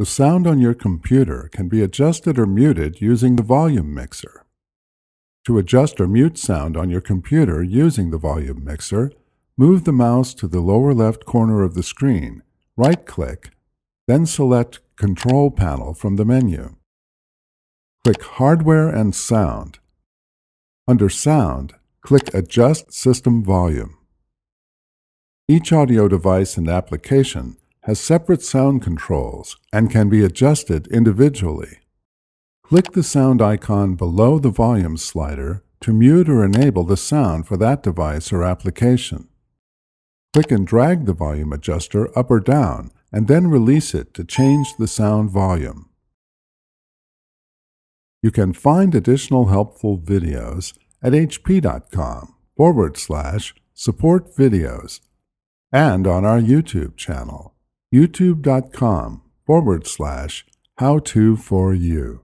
The sound on your computer can be adjusted or muted using the volume mixer. To adjust or mute sound on your computer using the volume mixer, move the mouse to the lower left corner of the screen, right-click, then select Control Panel from the menu. Click Hardware and Sound. Under Sound, click Adjust System Volume. Each audio device and application has separate sound controls and can be adjusted individually. Click the sound icon below the volume slider to mute or enable the sound for that device or application. Click and drag the volume adjuster up or down and then release it to change the sound volume. You can find additional helpful videos at hp.com forward slash support videos and on our YouTube channel youtube.com forward slash how to for you.